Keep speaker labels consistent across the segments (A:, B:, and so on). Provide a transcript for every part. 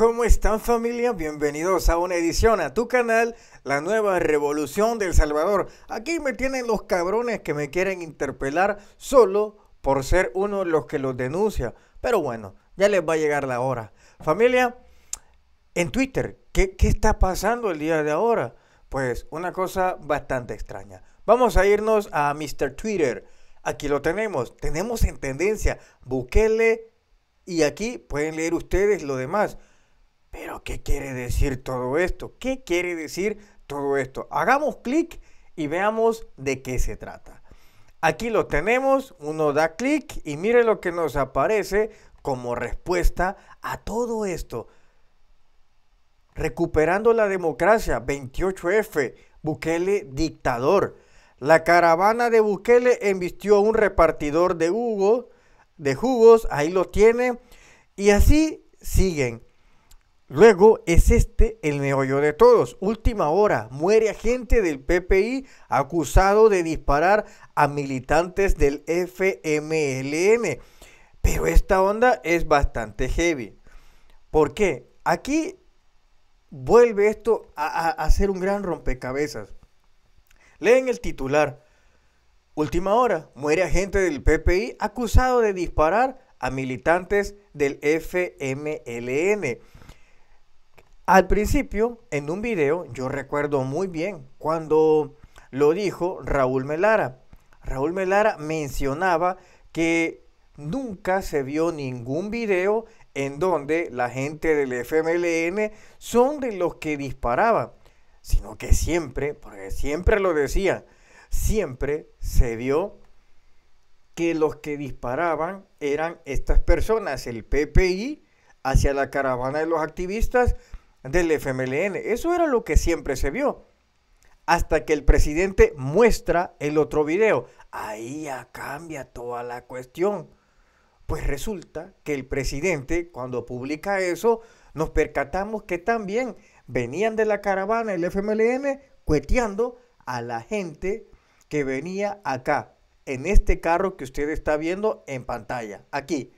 A: ¿Cómo están familia? Bienvenidos a una edición a tu canal, la nueva revolución del Salvador. Aquí me tienen los cabrones que me quieren interpelar solo por ser uno de los que los denuncia. Pero bueno, ya les va a llegar la hora. Familia, en Twitter, ¿qué, está pasando el día de ahora? Pues una cosa bastante extraña. Vamos a irnos a Mr. Twitter. Aquí lo tenemos. Tenemos en tendencia Bukele. Y aquí pueden leer ustedes lo demás. Pero ¿qué quiere decir todo esto? ¿Qué quiere decir todo esto? Hagamos clic y veamos de qué se trata. Aquí lo tenemos, uno da clic y mire lo que nos aparece como respuesta a todo esto. Recuperando la democracia, 28F, Bukele dictador. La caravana de Bukele embistió a un repartidor de, de jugos, ahí lo tiene. Y así siguen. Luego es este el meollo de todos. Última hora, muere agente del PPI acusado de disparar a militantes del FMLN. Pero esta onda es bastante heavy. ¿Por qué? Aquí vuelve esto a, ser un gran rompecabezas. Leen el titular. Última hora, muere agente del PPI acusado de disparar a militantes del FMLN. Al principio, en un video, yo recuerdo muy bien cuando lo dijo Raúl Melara. Raúl Melara mencionaba que nunca se vio ningún video en donde la gente del FMLN son de los que disparaba, sino que siempre, porque siempre lo decía, siempre se vio que los que disparaban eran estas personas, el PPI hacia la caravana de los activistas del FMLN. Eso era lo que siempre se vio. Hasta que el presidente muestra el otro video. Ahí ya cambia toda la cuestión. Pues resulta que el presidente, cuando publica eso, nos percatamos que también venían de la caravana el FMLN cueteando a la gente que venía acá, en este carro que usted está viendo en pantalla. Aquí,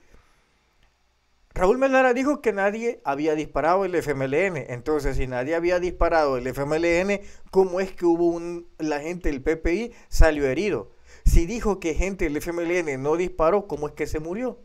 A: Raúl Melara dijo que nadie había disparado el FMLN. Entonces, si nadie había disparado el FMLN, ¿cómo es que hubo un, la gente del PPI salió herido? Si dijo que gente del FMLN no disparó, ¿cómo es que se murió?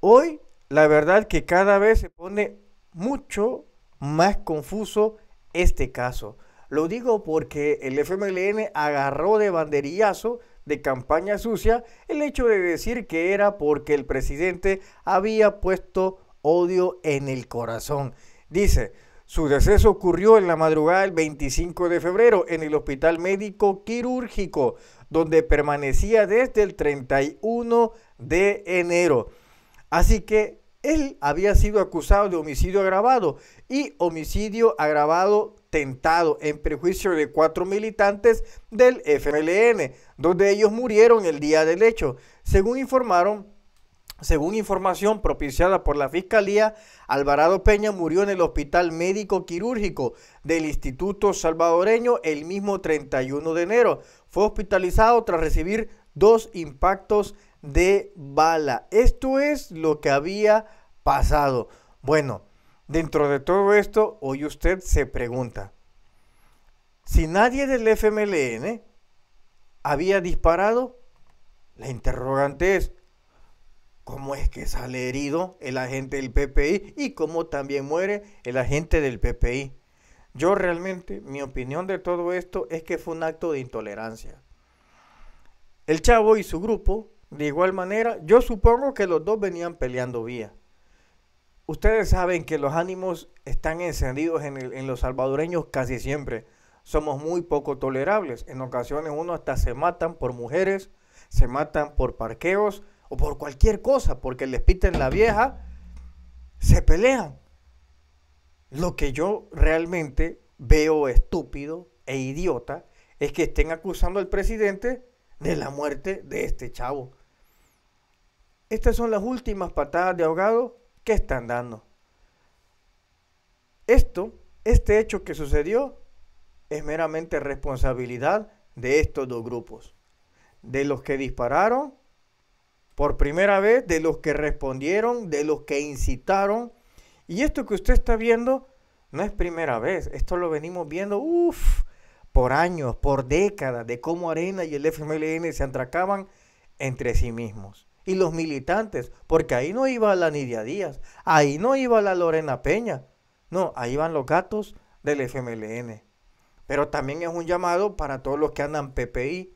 A: Hoy, la verdad que cada vez se pone mucho más confuso este caso. Lo digo porque el FMLN agarró de banderillazo de campaña sucia el hecho de decir que era porque el presidente había puesto odio en el corazón. Dice, su deceso ocurrió en la madrugada del 25 de febrero en el Hospital Médico Quirúrgico, donde permanecía desde el 31 de enero. Así que él había sido acusado de homicidio agravado y homicidio agravado en prejuicio de cuatro militantes del FMLN. Dos de ellos murieron el día del hecho. Según informaron, según información propiciada por la Fiscalía, Alvarado Peña murió en el Hospital Médico Quirúrgico del Instituto Salvadoreño el mismo 31 de enero. Fue hospitalizado tras recibir dos impactos de bala. Esto es lo que había pasado. Bueno, Dentro de todo esto, hoy usted se pregunta, si nadie del FMLN había disparado, la interrogante es, ¿cómo es que sale herido el agente del PPI y cómo también muere el agente del PPI? Yo realmente, mi opinión de todo esto es que fue un acto de intolerancia. El chavo y su grupo, de igual manera, yo supongo que los dos venían peleando vía. Ustedes saben que los ánimos están encendidos en, los salvadoreños casi siempre. Somos muy poco tolerables. En ocasiones uno hasta se matan por mujeres, se matan por parqueos o por cualquier cosa, porque les piten la vieja, se pelean. Lo que yo realmente veo estúpido e idiota es que estén acusando al presidente de la muerte de este chavo. Estas son las últimas patadas de ahogado ¿Qué están dando. Esto, este hecho que sucedió, es meramente responsabilidad de estos dos grupos, de los que dispararon por primera vez, de los que respondieron, de los que incitaron. Y esto que usted está viendo no es primera vez, esto lo venimos viendo, por años, por décadas, de cómo Arena y el FMLN se atracaban entre sí mismos y los militantes, porque ahí no iba la Nidia Díaz, ahí no iba la Lorena Peña, no, ahí van los gatos del FMLN. Pero también es un llamado para todos los que andan PPI.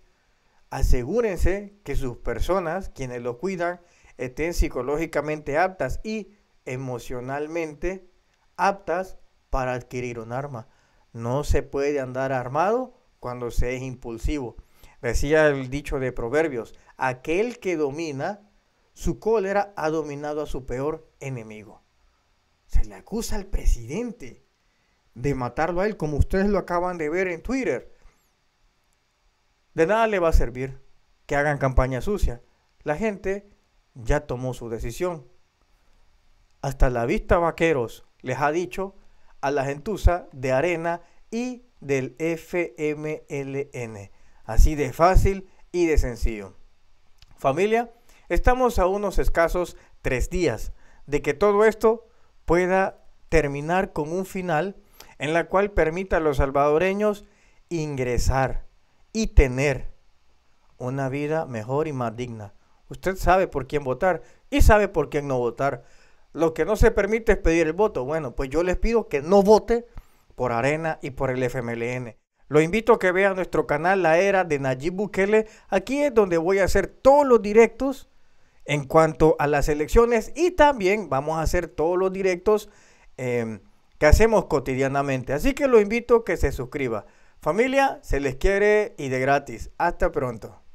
A: Asegúrense que sus personas, quienes los cuidan, estén psicológicamente aptas y emocionalmente aptas para adquirir un arma. No se puede andar armado cuando se es impulsivo. Decía el dicho de Proverbios, aquel que domina su cólera ha dominado a su peor enemigo. Se le acusa al presidente de matarlo a él, como ustedes lo acaban de ver en Twitter. De nada le va a servir que hagan campaña sucia. La gente ya tomó su decisión. Hasta la vista vaqueros les ha dicho a la gentuza de Arena y del FMLN Así de fácil y de sencillo. Familia, estamos a unos escasos tres días de que todo esto pueda terminar con un final en la cual permita a los salvadoreños ingresar y tener una vida mejor y más digna. Usted sabe por quién votar y sabe por quién no votar. Lo que no se permite es pedir el voto. Bueno, pues yo les pido que no vote por Arena y por el FMLN. Lo invito a que vean nuestro canal La Era de Nayib Bukele. Aquí es donde voy a hacer todos los directos en cuanto a las elecciones y también vamos a hacer todos los directos em, que hacemos cotidianamente. Así que lo invito a que se suscriba. Familia, se les quiere y de gratis. Hasta pronto.